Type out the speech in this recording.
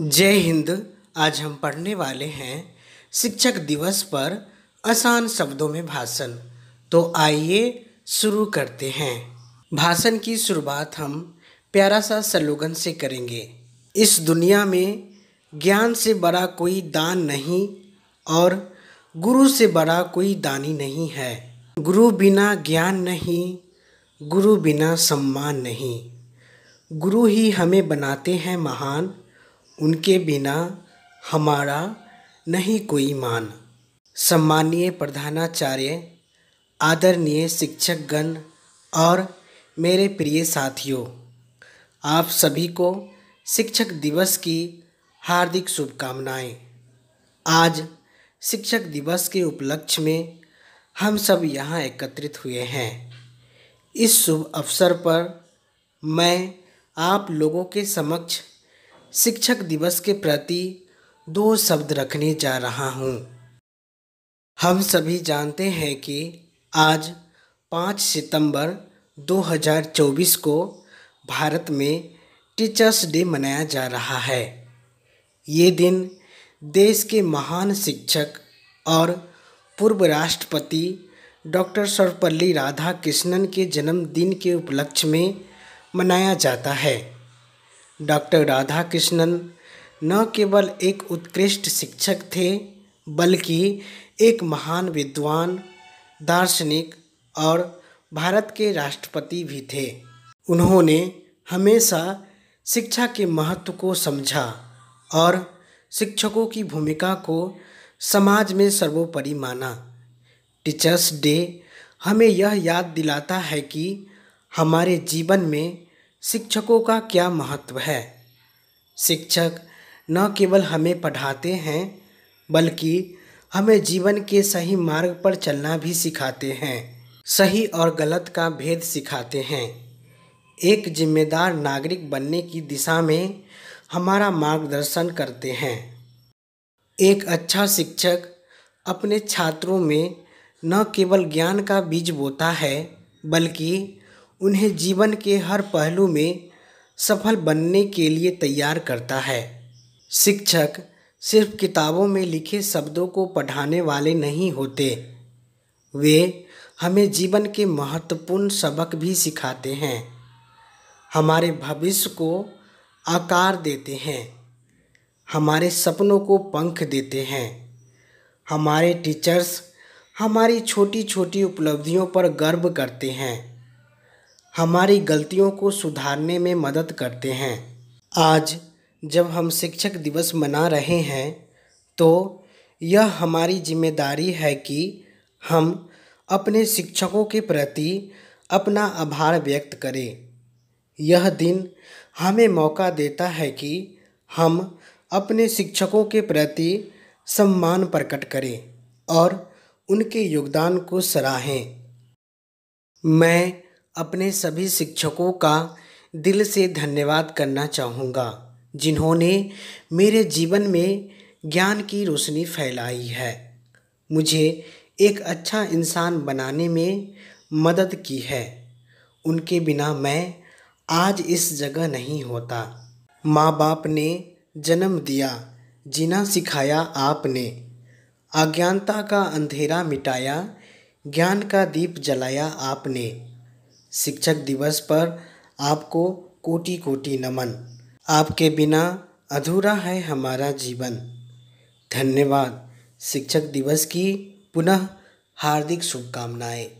जय हिंद आज हम पढ़ने वाले हैं शिक्षक दिवस पर आसान शब्दों में भाषण तो आइए शुरू करते हैं भाषण की शुरुआत हम प्यारा सा स्लोगन से करेंगे इस दुनिया में ज्ञान से बड़ा कोई दान नहीं और गुरु से बड़ा कोई दानी नहीं है गुरु बिना ज्ञान नहीं गुरु बिना सम्मान नहीं गुरु ही हमें बनाते हैं महान उनके बिना हमारा नहीं कोई मान सम्मानीय प्रधानाचार्य आदरणीय शिक्षकगण और मेरे प्रिय साथियों आप सभी को शिक्षक दिवस की हार्दिक शुभकामनाएं आज शिक्षक दिवस के उपलक्ष्य में हम सब यहाँ एकत्रित हुए हैं इस शुभ अवसर पर मैं आप लोगों के समक्ष शिक्षक दिवस के प्रति दो शब्द रखने जा रहा हूँ हम सभी जानते हैं कि आज पाँच सितंबर 2024 को भारत में टीचर्स डे मनाया जा रहा है ये दिन देश के महान शिक्षक और पूर्व राष्ट्रपति डॉक्टर सर्वपल्ली राधाकृष्णन के जन्मदिन के उपलक्ष्य में मनाया जाता है डॉक्टर राधा कृष्णन न केवल एक उत्कृष्ट शिक्षक थे बल्कि एक महान विद्वान दार्शनिक और भारत के राष्ट्रपति भी थे उन्होंने हमेशा शिक्षा के महत्व को समझा और शिक्षकों की भूमिका को समाज में सर्वोपरि माना टीचर्स डे हमें यह याद दिलाता है कि हमारे जीवन में शिक्षकों का क्या महत्व है शिक्षक न केवल हमें पढ़ाते हैं बल्कि हमें जीवन के सही मार्ग पर चलना भी सिखाते हैं सही और गलत का भेद सिखाते हैं एक जिम्मेदार नागरिक बनने की दिशा में हमारा मार्गदर्शन करते हैं एक अच्छा शिक्षक अपने छात्रों में न केवल ज्ञान का बीज बोता है बल्कि उन्हें जीवन के हर पहलू में सफल बनने के लिए तैयार करता है शिक्षक सिर्फ किताबों में लिखे शब्दों को पढ़ाने वाले नहीं होते वे हमें जीवन के महत्वपूर्ण सबक भी सिखाते हैं हमारे भविष्य को आकार देते हैं हमारे सपनों को पंख देते हैं हमारे टीचर्स हमारी छोटी छोटी उपलब्धियों पर गर्व करते हैं हमारी गलतियों को सुधारने में मदद करते हैं आज जब हम शिक्षक दिवस मना रहे हैं तो यह हमारी जिम्मेदारी है कि हम अपने शिक्षकों के प्रति अपना आभार व्यक्त करें यह दिन हमें मौका देता है कि हम अपने शिक्षकों के प्रति सम्मान प्रकट करें और उनके योगदान को सराहें मैं अपने सभी शिक्षकों का दिल से धन्यवाद करना चाहूँगा जिन्होंने मेरे जीवन में ज्ञान की रोशनी फैलाई है मुझे एक अच्छा इंसान बनाने में मदद की है उनके बिना मैं आज इस जगह नहीं होता माँ बाप ने जन्म दिया जीना सिखाया आपने अज्ञानता का अंधेरा मिटाया ज्ञान का दीप जलाया आपने शिक्षक दिवस पर आपको कोटि कोटि नमन आपके बिना अधूरा है हमारा जीवन धन्यवाद शिक्षक दिवस की पुनः हार्दिक शुभकामनाएं